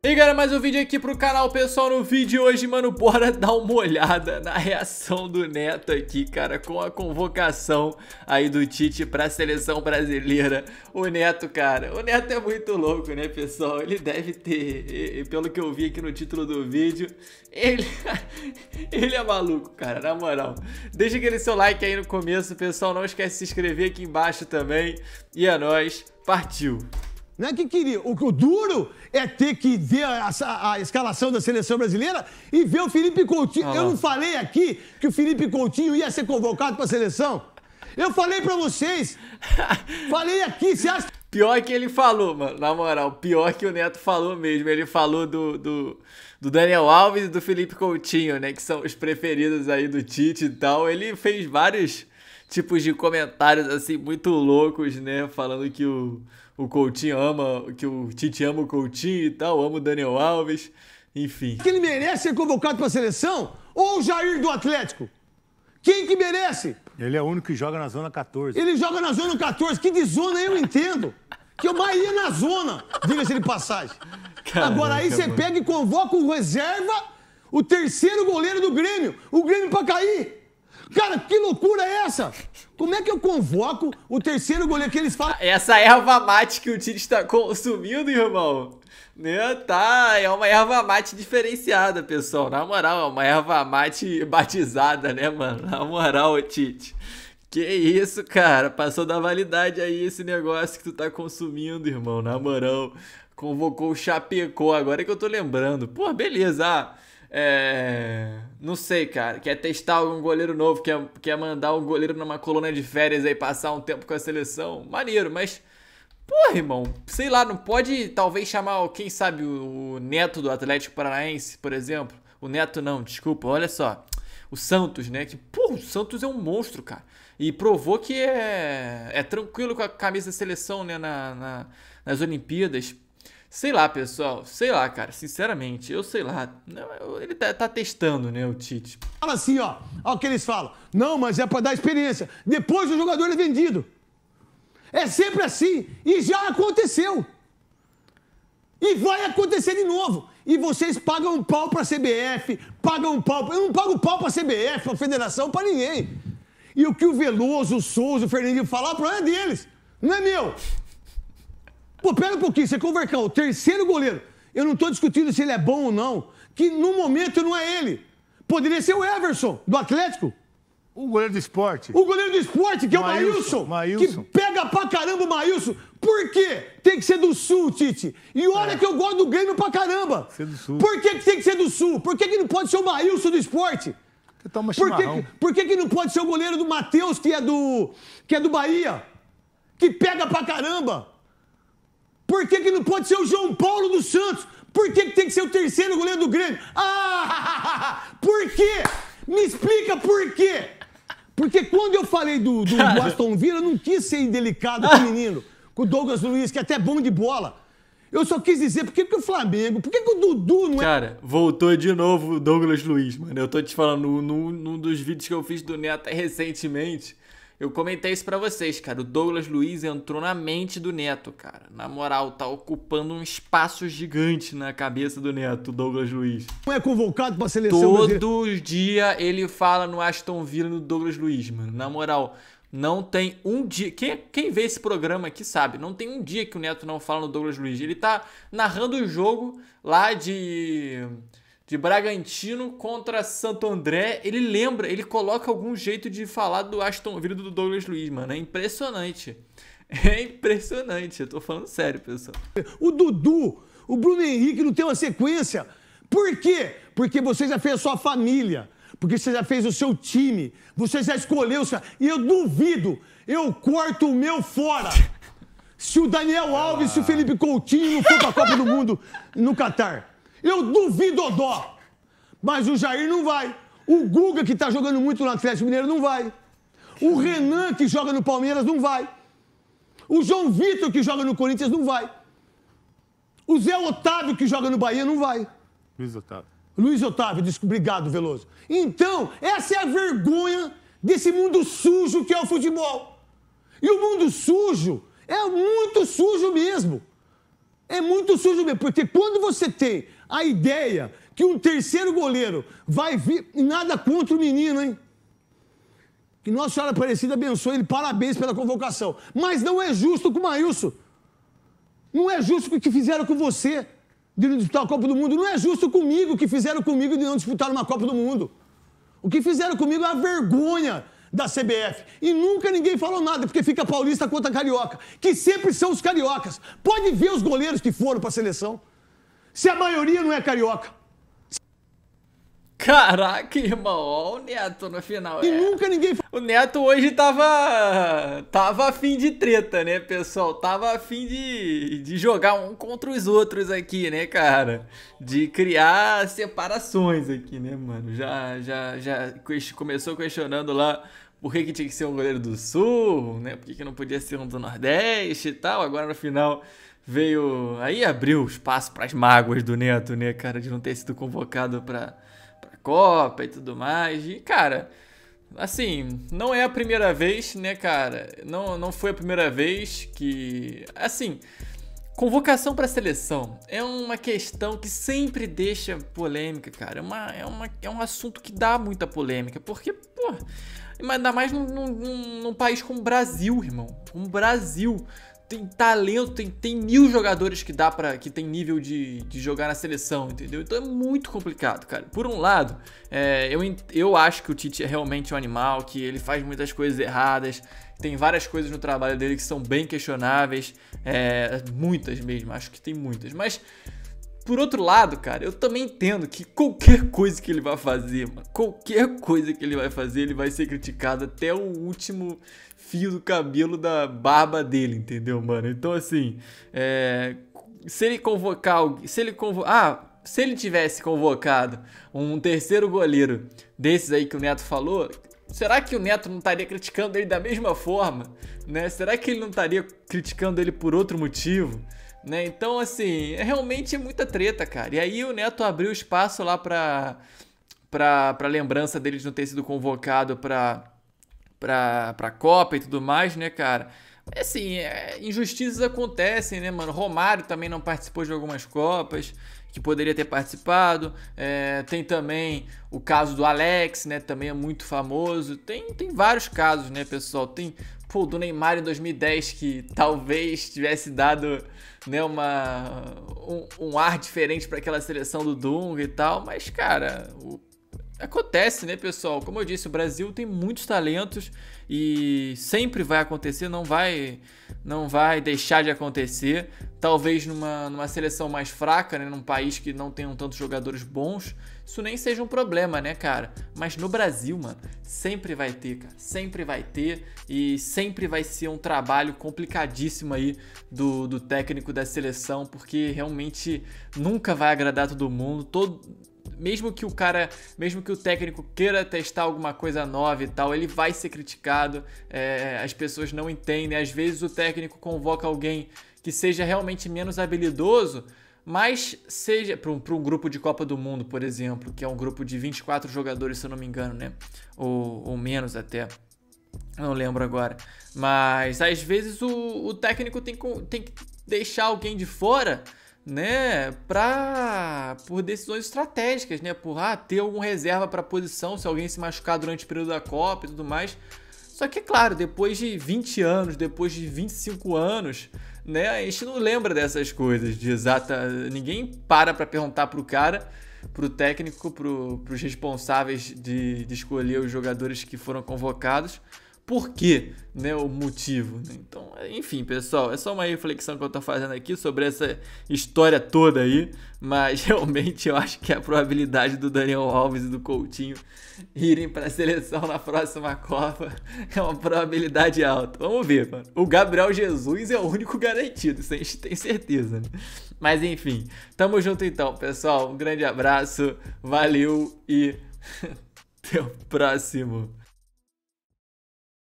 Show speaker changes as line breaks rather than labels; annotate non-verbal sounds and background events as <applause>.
E galera, mais um vídeo aqui pro canal, pessoal, no vídeo de hoje, mano, bora <laughs> dar uma olhada na reação do Neto aqui, cara, com a convocação aí do Tite pra seleção brasileira, o Neto, cara, o Neto é muito louco, né, pessoal, ele deve ter, pelo que eu vi aqui no título do vídeo, ele, <laughs> ele é maluco, cara, na moral, deixa aquele seu like aí no começo, pessoal, não esquece de se inscrever aqui embaixo também, e é nóis, partiu!
Não é que queria. O, o duro é ter que ver a, a, a, escalação da seleção brasileira e ver o Felipe Coutinho. Ah, eu não falei aqui que o Felipe Coutinho ia ser convocado para a seleção. Eu falei para vocês. falei aqui, você acha. Pior que ele falou,
mano. Na moral, pior que o Neto falou mesmo. Ele falou do, do, do Daniel Alves e do Felipe Coutinho, né? Que são os preferidos aí do Tite e tal. Ele fez vários tipos de comentários assim muito loucos, né? Falando que o, o Coutinho ama, que o Tite ama o Coutinho
e tal, ama o Daniel Alves, enfim. Que ele merece ser convocado para a seleção ou o Jair do Atlético? Quem que merece? Ele é o único que joga na zona 14. Ele joga na zona 14. Que de zona eu entendo. Que eu mais ia é na zona, diga-se de passagem. Caraca, Agora aí você pega e convoca o reserva, o terceiro goleiro do Grêmio. O Grêmio para cair. Cara, que loucura é essa? Como é que eu convoco o terceiro goleiro que eles falam? Essa erva mate que o Tite está consumindo, irmão.
Né? Tá, é uma erva mate diferenciada, pessoal. Na moral, é uma erva mate batizada, né, mano? Na moral, Tite. Que isso, cara? Passou da validade aí esse negócio que tu tá consumindo, irmão. Na moral, convocou o Chapecó. Agora é que eu tô lembrando. Pô, beleza. Ah, é... Não sei, cara. Quer testar algum goleiro novo, quer, quer mandar um goleiro numa coluna de férias aí, passar um tempo com a seleção. Maneiro, mas. Porra, irmão, sei lá, não pode talvez chamar, quem sabe, o, o neto do Atlético Paranaense, por exemplo. O neto não, desculpa, olha só. O Santos, né? Que, porra, o Santos é um monstro, cara. E provou que é, é tranquilo com a camisa da seleção, né? Na, na, nas Olimpíadas. Sei lá, pessoal. Sei lá, cara. Sinceramente, eu sei lá. ele tá, tá, testando, né, o Tite.
Fala assim, ó. Olha o que eles falam. Não, mas é para dar experiência. Depois o jogador é vendido. É sempre assim. E já aconteceu. E vai acontecer de novo. E vocês pagam um pau pra CBF, pagam um pau. Eu não pago pau pra CBF, pra federação, pra ninguém. E o que o Veloso, o Souza, o Fernandinho falar, o problema é deles. Não é meu. Pô, pera um pouquinho, você é Convercão, o terceiro goleiro. Eu não estou discutindo se ele é bom ou não, que no momento não é ele. Poderia ser o Everson, do Atlético. O goleiro do esporte. O goleiro do esporte, que Maílson, é o Maílson, Maílson. Que pega pra caramba o Maílson. Por quê? Tem que ser do Sul, Tite. E olha é. que eu gosto do Grêmio pra caramba. Ser do Sul. Por que, tem que ser do Sul? Por que, que não pode ser o Maílson do esporte? Você toma por que, por que, que não pode ser o goleiro do Matheus, que é do que é do Bahia? Que pega pra caramba. Por que, que não pode ser o João Paulo dos Santos? Por que, que tem que ser o terceiro goleiro do Grêmio? Ah! <laughs> Por quê? Me explica por quê! Porque quando eu falei do, do, do Aston Villa, eu não quis ser indelicado com o menino, com o Douglas Luiz, que é até bom de bola. Eu só quis dizer, por que, que o Flamengo, por que, que o Dudu não é... Cara, voltou de novo o Douglas Luiz,
mano. Eu tô te falando, num, num dos vídeos que eu fiz do Neto recentemente, eu comentei isso para vocês, cara. O Douglas Luiz entrou na mente do Neto, cara. Na moral, tá ocupando um espaço gigante na cabeça do Neto, o Douglas Luiz.
Não é convocado pra seleção Todo brasileira.
dia ele fala no Aston Villa no Douglas Luiz, mano. Na moral, não tem um dia. Quem, quem vê esse programa aqui sabe, não tem um dia que o Neto não fala no Douglas Luiz. Ele tá narrando o um jogo lá de de Bragantino contra Santo André. Ele lembra, ele coloca algum jeito de falar do Aston Villa do Douglas Luiz, mano. É impressionante. <laughs> É impressionante. Eu tô falando sério, pessoal.
O Dudu, o Bruno Henrique não tem uma sequência. Por quê? Porque você já fez a sua família. Porque você já fez o seu time. Você já escolheu. Seu... E eu duvido. Eu corto o meu fora. Se o Daniel Alves, ah. se o Felipe Coutinho não for pra Copa do Mundo no Catar. Eu duvido, Dó. Mas o Jair não vai. O Guga, que está jogando muito no Atlético Mineiro, não vai. O Renan, que joga no Palmeiras, não vai. O João Vitor, que joga no Corinthians, não vai. O Zé Otávio, que joga no Bahia, não vai. Luiz Otávio. Luiz Otávio, obrigado, Veloso. Então, essa é a vergonha desse mundo sujo que é o futebol. E o mundo sujo é muito sujo mesmo. É muito sujo mesmo, porque quando você tem a ideia que um terceiro goleiro vai vir, nada contra o menino, hein? Que Nossa Senhora Aparecida abençoe ele, parabéns pela convocação. Mas não é justo com o Maílson. Não é justo com o que fizeram com você de não disputar a Copa do Mundo. Não é justo comigo o que fizeram comigo de não disputar uma Copa do Mundo. O que fizeram comigo é a vergonha da CBF. E nunca ninguém falou nada, porque fica paulista contra carioca, que sempre são os cariocas. Pode ver os goleiros que foram para a seleção se a maioria não é carioca? Caraca,
irmão, ó, o Neto no final. E é. nunca
ninguém O Neto hoje tava. Tava afim
de treta, né, pessoal? Tava afim de, de jogar um contra os outros aqui, né, cara? De criar separações aqui, né, mano? Já, já, já começou questionando lá por que, que tinha que ser um goleiro do Sul, né? Por que, que não podia ser um do Nordeste e tal. Agora no final veio. Aí abriu espaço para as mágoas do Neto, né, cara, de não ter sido convocado para a Copa e tudo mais. E, cara, assim, não é a primeira vez, né, cara? Não, não foi a primeira vez que. Assim. Convocação para a seleção é uma questão que sempre deixa polêmica, cara. É, uma, é, uma, é um assunto que dá muita polêmica, porque, pô, ainda mais num, num, num país como o Brasil, irmão. Um Brasil, tem talento, tem, tem mil jogadores que dá para que tem nível de, de jogar na seleção, entendeu? Então é muito complicado, cara. Por um lado, é, eu, eu acho que o Tite é realmente um animal, que ele faz muitas coisas erradas, tem várias coisas no trabalho dele que são bem questionáveis, é, muitas mesmo, acho que tem muitas, mas por outro lado, cara, eu também entendo que qualquer coisa que ele vai fazer, mano, qualquer coisa que ele vai fazer, ele vai ser criticado até o último fio do cabelo da barba dele, entendeu, mano? Então, assim, é, se ele convocar se ele convocar, ah, se ele tivesse convocado um terceiro goleiro desses aí que o Neto falou, será que o Neto não estaria criticando ele da mesma forma, né? Será que ele não estaria criticando ele por outro motivo? né? Então, assim, é realmente é muita treta, cara. E aí o Neto abriu espaço lá pra, pra, pra lembrança dele de não ter sido convocado pra, pra, pra Copa e tudo mais, né, cara? assim, é, injustiças acontecem, né, mano? Romário também não participou de algumas Copas que poderia ter participado. É, tem também o caso do Alex, né? Também é muito famoso. Tem, tem vários casos, né, pessoal? Tem pô, do Neymar em 2010 que talvez tivesse dado né, uma, um, um ar diferente para aquela seleção do Dunga e tal, mas cara, o, acontece, né, pessoal? Como eu disse, o Brasil tem muitos talentos e sempre vai acontecer, não vai não vai deixar de acontecer. Talvez numa, numa seleção mais fraca, né, num país que não tenham tantos jogadores bons, isso nem seja um problema, né, cara? Mas no Brasil, mano, sempre vai ter, cara. Sempre vai ter e sempre vai ser um trabalho complicadíssimo aí do, do técnico da seleção, porque realmente nunca vai agradar todo mundo. Todo, mesmo que o cara, mesmo que o técnico queira testar alguma coisa nova e tal, ele vai ser criticado. É, as pessoas não entendem. Às vezes o técnico convoca alguém que seja realmente menos habilidoso mas seja para um, um, grupo de Copa do Mundo, por exemplo, que é um grupo de 24 jogadores, se eu não me engano, né? Ou, ou menos até. Não lembro agora. Mas às vezes o, o técnico tem, tem que deixar alguém de fora né, pra, por decisões estratégicas, né, por ah, ter algum reserva para posição se alguém se machucar durante o período da Copa e tudo mais. Só que, é claro, depois de 20 anos, depois de 25 anos, né? A gente não lembra dessas coisas de exata. Ninguém para para perguntar pro cara, pro técnico, pro, pros responsáveis de, de escolher os jogadores que foram convocados porquê, né, o motivo. Né? Então, enfim, pessoal, é só uma reflexão que eu estou fazendo aqui sobre essa história toda aí, mas <laughs> realmente eu acho que a probabilidade do Daniel Alves e do Coutinho irem para a seleção na próxima Copa <laughs> é uma probabilidade alta. Vamos ver, mano. O Gabriel Jesus é o único garantido, isso a gente tem certeza, né? Mas enfim, tamo junto então, pessoal. Um grande abraço, valeu e <laughs> até o próximo